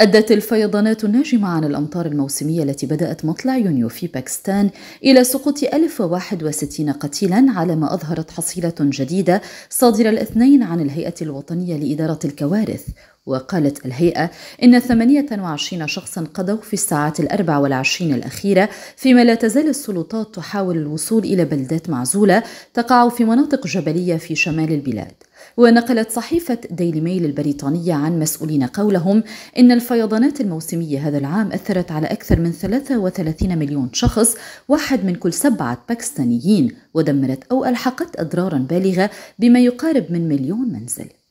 أدت الفيضانات الناجمة عن الأمطار الموسمية التي بدأت مطلع يونيو في باكستان إلى سقوط 1061 قتيلا على ما أظهرت حصيلة جديدة صادرة الاثنين عن الهيئة الوطنية لإدارة الكوارث وقالت الهيئة إن 28 شخصا قضوا في الساعات الأربع والعشرين الأخيرة فيما لا تزال السلطات تحاول الوصول إلى بلدات معزولة تقع في مناطق جبلية في شمال البلاد ونقلت صحيفة ديلي ميل البريطانية عن مسؤولين قولهم إن الفيضانات الموسمية هذا العام أثرت على أكثر من 33 مليون شخص واحد من كل سبعة باكستانيين ودمرت أو ألحقت أضرارا بالغة بما يقارب من مليون منزل